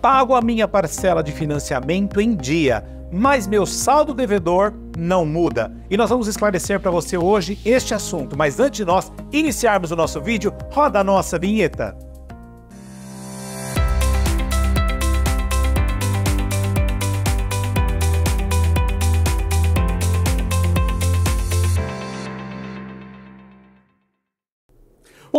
pago a minha parcela de financiamento em dia, mas meu saldo devedor não muda. E nós vamos esclarecer para você hoje este assunto, mas antes de nós iniciarmos o nosso vídeo, roda a nossa vinheta.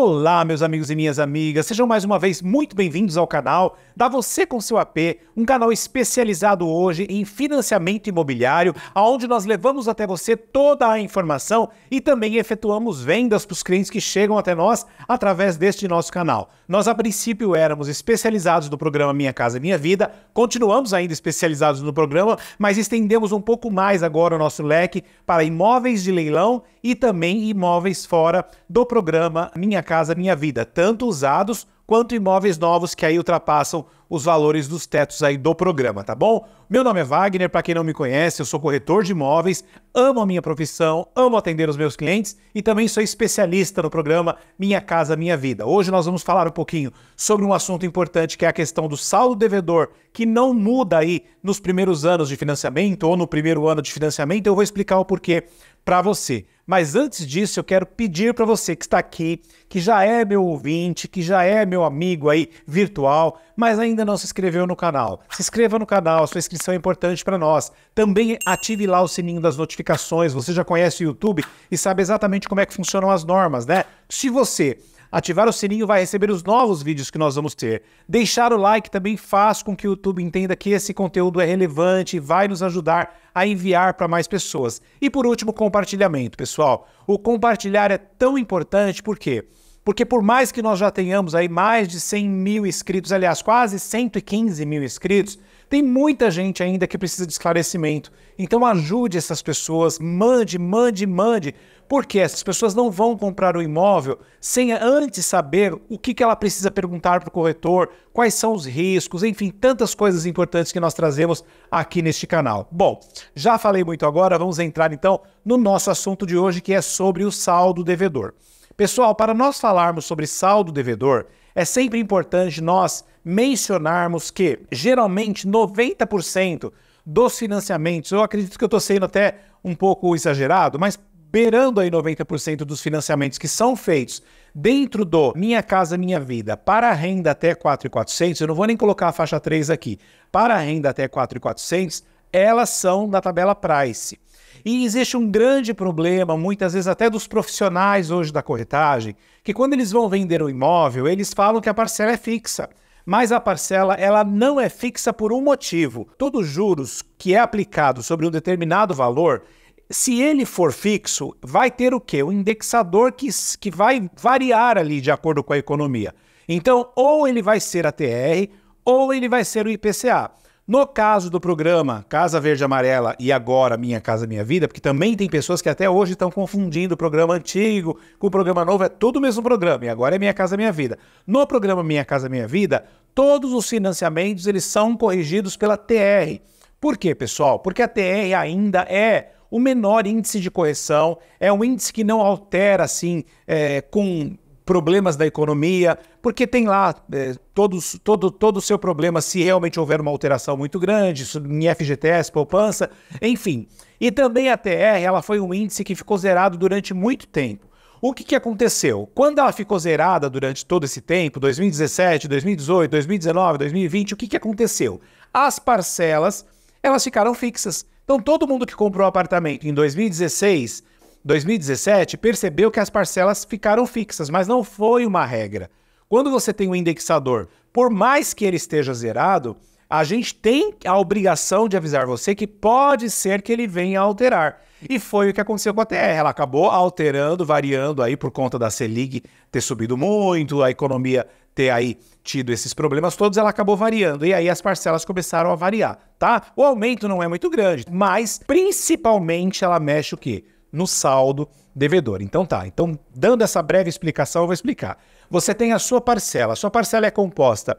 Olá, meus amigos e minhas amigas, sejam mais uma vez muito bem-vindos ao canal da Você com Seu AP, um canal especializado hoje em financiamento imobiliário, onde nós levamos até você toda a informação e também efetuamos vendas para os clientes que chegam até nós através deste nosso canal. Nós, a princípio, éramos especializados no programa Minha Casa Minha Vida, continuamos ainda especializados no programa, mas estendemos um pouco mais agora o nosso leque para imóveis de leilão e também imóveis fora do programa Minha Casa Casa Minha Vida, tanto usados quanto imóveis novos que aí ultrapassam os valores dos tetos aí do programa, tá bom? Meu nome é Wagner, para quem não me conhece, eu sou corretor de imóveis, amo a minha profissão, amo atender os meus clientes e também sou especialista no programa Minha Casa Minha Vida. Hoje nós vamos falar um pouquinho sobre um assunto importante que é a questão do saldo devedor, que não muda aí nos primeiros anos de financiamento ou no primeiro ano de financiamento, eu vou explicar o porquê para você. Mas antes disso, eu quero pedir para você que está aqui, que já é meu ouvinte, que já é meu amigo aí virtual, mas ainda não se inscreveu no canal. Se inscreva no canal, sua inscrição é importante para nós. Também ative lá o sininho das notificações. Você já conhece o YouTube e sabe exatamente como é que funcionam as normas, né? Se você Ativar o sininho vai receber os novos vídeos que nós vamos ter. Deixar o like também faz com que o YouTube entenda que esse conteúdo é relevante e vai nos ajudar a enviar para mais pessoas. E por último, compartilhamento, pessoal. O compartilhar é tão importante porque porque por mais que nós já tenhamos aí mais de 100 mil inscritos, aliás, quase 115 mil inscritos, tem muita gente ainda que precisa de esclarecimento. Então ajude essas pessoas, mande, mande, mande, porque essas pessoas não vão comprar o imóvel sem antes saber o que, que ela precisa perguntar para o corretor, quais são os riscos, enfim, tantas coisas importantes que nós trazemos aqui neste canal. Bom, já falei muito agora, vamos entrar então no nosso assunto de hoje que é sobre o saldo devedor. Pessoal, para nós falarmos sobre saldo devedor, é sempre importante nós mencionarmos que geralmente 90% dos financiamentos, eu acredito que eu estou sendo até um pouco exagerado, mas beirando aí 90% dos financiamentos que são feitos dentro do Minha Casa Minha Vida para a renda até 4,400, eu não vou nem colocar a faixa 3 aqui, para a renda até 4,400, elas são da tabela Price. E existe um grande problema, muitas vezes até dos profissionais hoje da corretagem, que quando eles vão vender o um imóvel, eles falam que a parcela é fixa. Mas a parcela ela não é fixa por um motivo. Todos os juros que é aplicado sobre um determinado valor, se ele for fixo, vai ter o quê? O indexador que, que vai variar ali de acordo com a economia. Então, ou ele vai ser a TR, ou ele vai ser o IPCA. No caso do programa Casa Verde Amarela e agora Minha Casa Minha Vida, porque também tem pessoas que até hoje estão confundindo o programa antigo com o programa novo, é tudo o mesmo programa e agora é Minha Casa Minha Vida. No programa Minha Casa Minha Vida, todos os financiamentos eles são corrigidos pela TR. Por quê, pessoal? Porque a TR ainda é o menor índice de correção, é um índice que não altera assim é, com problemas da economia, porque tem lá é, todos, todo, todo o seu problema se realmente houver uma alteração muito grande em FGTS, poupança, enfim. E também a TR ela foi um índice que ficou zerado durante muito tempo. O que, que aconteceu? Quando ela ficou zerada durante todo esse tempo, 2017, 2018, 2019, 2020, o que, que aconteceu? As parcelas elas ficaram fixas. Então todo mundo que comprou um apartamento em 2016 2017, percebeu que as parcelas ficaram fixas, mas não foi uma regra. Quando você tem um indexador, por mais que ele esteja zerado, a gente tem a obrigação de avisar você que pode ser que ele venha a alterar. E foi o que aconteceu com a TR. Ela acabou alterando, variando aí por conta da Selig ter subido muito, a economia ter aí tido esses problemas todos, ela acabou variando. E aí as parcelas começaram a variar, tá? O aumento não é muito grande, mas principalmente ela mexe o quê? no saldo devedor. Então tá, então dando essa breve explicação, eu vou explicar. Você tem a sua parcela. A sua parcela é composta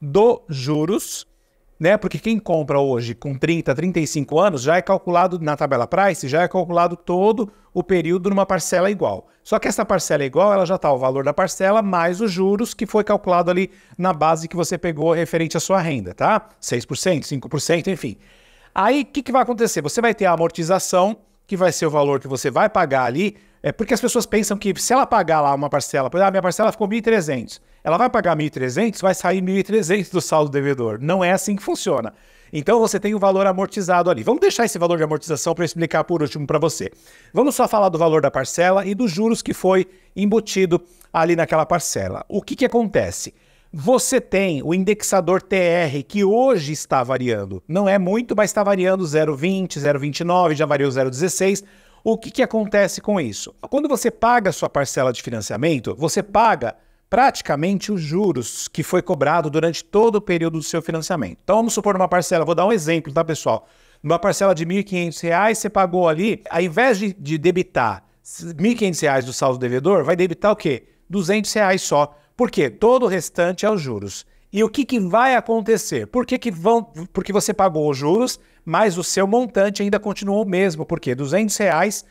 do juros, né? Porque quem compra hoje com 30, 35 anos já é calculado na tabela price, já é calculado todo o período numa parcela igual. Só que essa parcela igual, ela já está o valor da parcela mais os juros que foi calculado ali na base que você pegou referente à sua renda, tá? 6%, 5%, enfim. Aí o que, que vai acontecer? Você vai ter a amortização que vai ser o valor que você vai pagar ali, é porque as pessoas pensam que se ela pagar lá uma parcela, por exemplo, ah, minha parcela ficou 1.300, ela vai pagar 1.300, vai sair 1.300 do saldo devedor. Não é assim que funciona. Então você tem o valor amortizado ali. Vamos deixar esse valor de amortização para explicar por último para você. Vamos só falar do valor da parcela e dos juros que foi embutido ali naquela parcela. O que, que acontece? Você tem o indexador TR, que hoje está variando. Não é muito, mas está variando 0,20, 0,29, já variou 0,16. O que, que acontece com isso? Quando você paga a sua parcela de financiamento, você paga praticamente os juros que foi cobrado durante todo o período do seu financiamento. Então vamos supor uma parcela, vou dar um exemplo, tá pessoal? Uma parcela de R$ 1.500, você pagou ali, ao invés de, de debitar R$ 1.500 do saldo devedor, vai debitar o quê? R$ 200 só. Porque todo o restante é os juros. E o que, que vai acontecer? Por que, que vão. Porque você pagou os juros, mas o seu montante ainda continuou o mesmo. Porque 200 reais,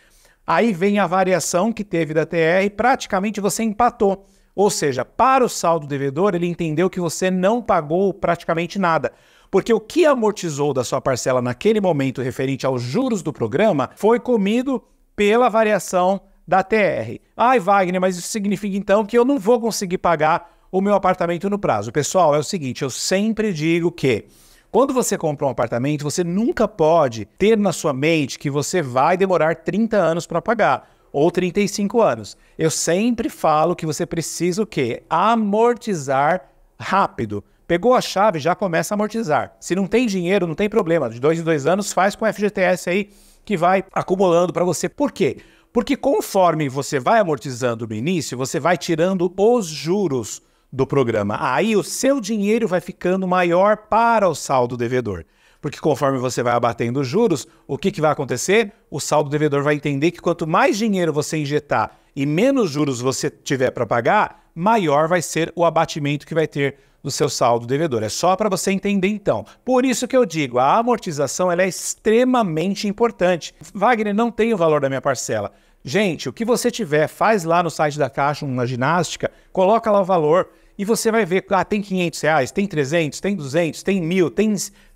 aí vem a variação que teve da TR, praticamente você empatou. Ou seja, para o saldo devedor, ele entendeu que você não pagou praticamente nada. Porque o que amortizou da sua parcela naquele momento referente aos juros do programa foi comido pela variação da TR. Ai, Wagner, mas isso significa então que eu não vou conseguir pagar o meu apartamento no prazo. Pessoal, é o seguinte, eu sempre digo que quando você compra um apartamento, você nunca pode ter na sua mente que você vai demorar 30 anos para pagar ou 35 anos. Eu sempre falo que você precisa o quê? Amortizar rápido. Pegou a chave, já começa a amortizar. Se não tem dinheiro, não tem problema. De dois em dois anos, faz com o FGTS aí que vai acumulando para você. Por quê? Porque conforme você vai amortizando no início, você vai tirando os juros do programa. Aí o seu dinheiro vai ficando maior para o saldo devedor. Porque conforme você vai abatendo os juros, o que, que vai acontecer? O saldo devedor vai entender que quanto mais dinheiro você injetar e menos juros você tiver para pagar, maior vai ser o abatimento que vai ter no seu saldo devedor. É só para você entender então. Por isso que eu digo, a amortização ela é extremamente importante. Wagner, não tem o valor da minha parcela. Gente, o que você tiver, faz lá no site da Caixa, na ginástica, coloca lá o valor e você vai ver, ah, tem 500 reais, tem 300, tem 200, tem mil, tem...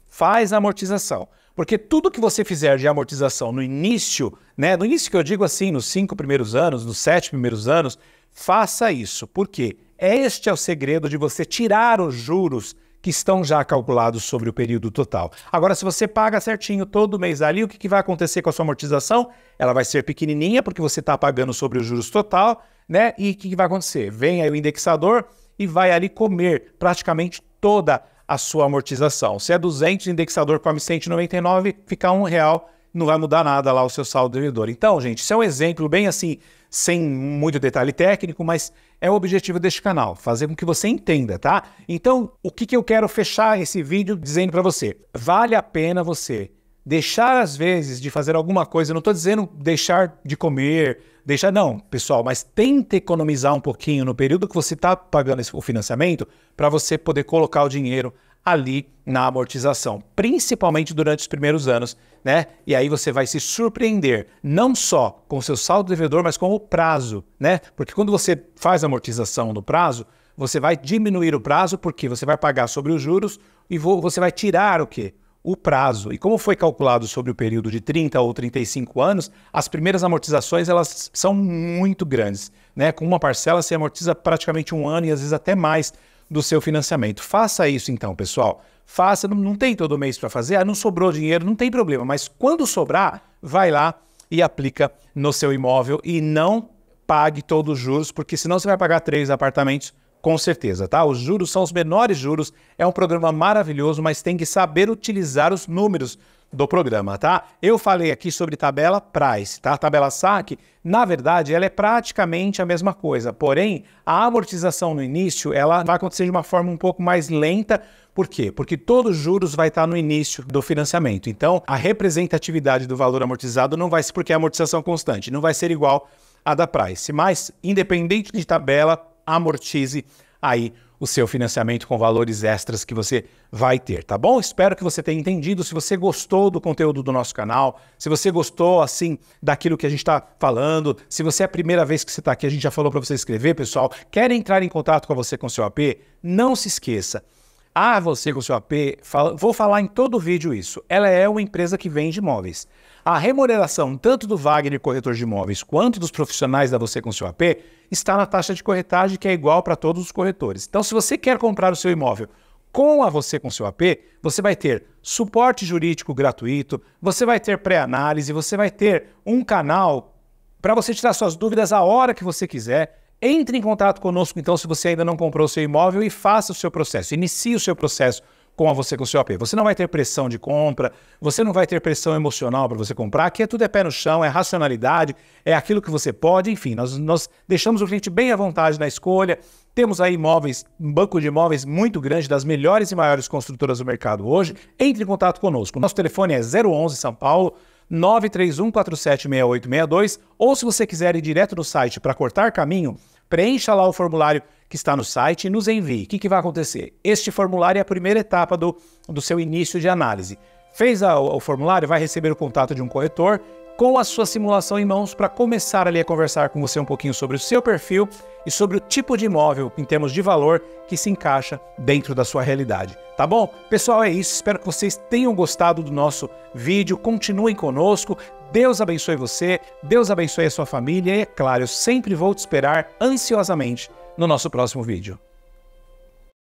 Faz a amortização. Porque tudo que você fizer de amortização no início, né, no início que eu digo assim, nos cinco primeiros anos, nos sete primeiros anos, faça isso. Por quê? Este é o segredo de você tirar os juros que estão já calculados sobre o período total. Agora, se você paga certinho todo mês ali, o que, que vai acontecer com a sua amortização? Ela vai ser pequenininha, porque você está pagando sobre os juros total, né? E o que, que vai acontecer? Vem aí o indexador e vai ali comer praticamente toda a a sua amortização. Se é 200, indexador com a 199, fica um real, não vai mudar nada lá o seu saldo devedor. Então, gente, isso é um exemplo bem assim, sem muito detalhe técnico, mas é o objetivo deste canal, fazer com que você entenda, tá? Então, o que, que eu quero fechar esse vídeo dizendo para você? Vale a pena você deixar às vezes de fazer alguma coisa, não estou dizendo deixar de comer, deixar, não, pessoal, mas tenta economizar um pouquinho no período que você está pagando esse, o financiamento para você poder colocar o dinheiro ali na amortização, principalmente durante os primeiros anos, né? E aí você vai se surpreender, não só com o seu saldo devedor, mas com o prazo, né? Porque quando você faz a amortização no prazo, você vai diminuir o prazo porque você vai pagar sobre os juros e você vai tirar o quê? o prazo. E como foi calculado sobre o período de 30 ou 35 anos, as primeiras amortizações elas são muito grandes. Né? Com uma parcela, você amortiza praticamente um ano e às vezes até mais do seu financiamento. Faça isso então, pessoal. Faça, não, não tem todo mês para fazer, ah, não sobrou dinheiro, não tem problema, mas quando sobrar, vai lá e aplica no seu imóvel e não pague todos os juros, porque senão você vai pagar três apartamentos com certeza, tá? Os juros são os menores juros, é um programa maravilhoso, mas tem que saber utilizar os números do programa, tá? Eu falei aqui sobre tabela price, tá? tabela saque, na verdade, ela é praticamente a mesma coisa, porém, a amortização no início, ela vai acontecer de uma forma um pouco mais lenta, por quê? Porque todos os juros vai estar no início do financiamento. Então, a representatividade do valor amortizado não vai ser porque é amortização constante, não vai ser igual à da price, mas independente de tabela amortize aí o seu financiamento com valores extras que você vai ter, tá bom? Espero que você tenha entendido. Se você gostou do conteúdo do nosso canal, se você gostou, assim, daquilo que a gente está falando, se você é a primeira vez que você está aqui, a gente já falou para você escrever, pessoal, quer entrar em contato com você com seu AP? Não se esqueça ah, você com seu AP, fala, vou falar em todo o vídeo isso. Ela é uma empresa que vende imóveis. A remuneração tanto do Wagner corretor de imóveis quanto dos profissionais da Você com seu AP está na taxa de corretagem que é igual para todos os corretores. Então, se você quer comprar o seu imóvel com a Você com seu AP, você vai ter suporte jurídico gratuito, você vai ter pré-análise, você vai ter um canal para você tirar suas dúvidas a hora que você quiser entre em contato conosco, então, se você ainda não comprou o seu imóvel e faça o seu processo, inicie o seu processo com a Você com o seu AP. Você não vai ter pressão de compra, você não vai ter pressão emocional para você comprar, aqui é tudo é pé no chão, é racionalidade, é aquilo que você pode, enfim, nós, nós deixamos o cliente bem à vontade na escolha. Temos aí imóveis, um banco de imóveis muito grande, das melhores e maiores construtoras do mercado hoje. Entre em contato conosco. Nosso telefone é 011 São Paulo 931476862 ou se você quiser ir direto no site para cortar caminho, preencha lá o formulário que está no site e nos envie. O que, que vai acontecer? Este formulário é a primeira etapa do, do seu início de análise. Fez a, o formulário, vai receber o contato de um corretor com a sua simulação em mãos para começar ali a conversar com você um pouquinho sobre o seu perfil e sobre o tipo de imóvel em termos de valor que se encaixa dentro da sua realidade. Tá bom? Pessoal, é isso. Espero que vocês tenham gostado do nosso vídeo. Continuem conosco, Deus abençoe você, Deus abençoe a sua família e, é claro, eu sempre vou te esperar ansiosamente no nosso próximo vídeo.